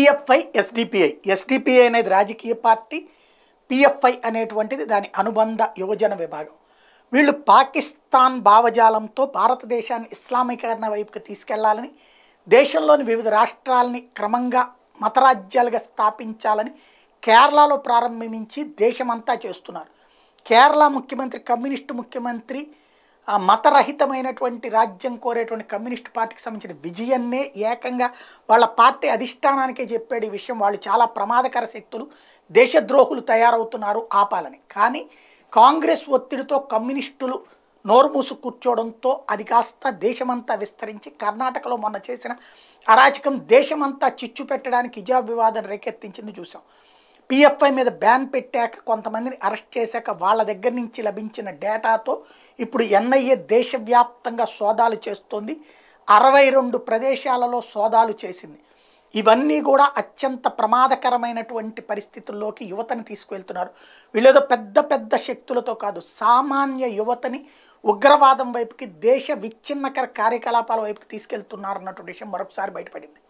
PFI SDPI SDPI అనేది రాజకీయ party PFI అనేటువంటిది దాని అనుబంధ యువజన విభాగం వీళ్ళు పాకిస్తాన్ భావజాలంతో భారతదేశాన్ని ఇస్లామీకరణ వైపుకి తీసుకెళ్లాలని దేశంలోని వివిధ రాష్ట్రాలని క్రమంగా మతరాజ్యాలుగా స్థాపించాలని కేరళలో ప్రారంభించి దేశమంతా చేస్తున్నారు కేరళ ముఖ్యమంత్రి కమ్యూనిస్టు ముఖ్యమంత్రి ఆ మతరహితమైనటువంటి రాజ్యం కోరేటువంటి కమ్యూనిస్ట్ పార్టీకి సంబంధించిన విజయన్నే ఏకంగా వాళ్ళ పార్టీ అధిష్టానానికే చెప్పాడు ఈ విషయం వాళ్ళు చాలా ప్రమాదకర శక్తులు దేశద్రోహులు తయారవుతున్నారు ఆపాలని కానీ కాంగ్రెస్ ఒత్తిడితో కమ్యూనిస్టులు నోర్మూసు మూసు కూర్చోవడంతో అది కాస్త దేశమంతా విస్తరించి కర్ణాటకలో మొన్న చేసిన అరాచకం దేశమంతా చిచ్చు పెట్టడానికి హిజాబ్ వివాదం రేకెత్తించింది చూసాం పిఎఫ్ఐ మీద బ్యాన్ పెట్టాక కొంతమందిని అరెస్ట్ చేశాక వాళ్ళ దగ్గర నుంచి లభించిన డేటాతో ఇప్పుడు ఎన్ఐఏ దేశవ్యాప్తంగా సోదాలు చేస్తోంది అరవై రెండు ప్రదేశాలలో సోదాలు చేసింది ఇవన్నీ కూడా అత్యంత ప్రమాదకరమైనటువంటి పరిస్థితుల్లోకి యువతని తీసుకువెళ్తున్నారు వీళ్ళేదో పెద్ద పెద్ద శక్తులతో కాదు సామాన్య యువతని ఉగ్రవాదం వైపుకి దేశ విచ్ఛిన్నకర కార్యకలాపాల వైపుకి తీసుకెళ్తున్నారు అన్నటువంటి విషయం మరొకసారి బయటపడింది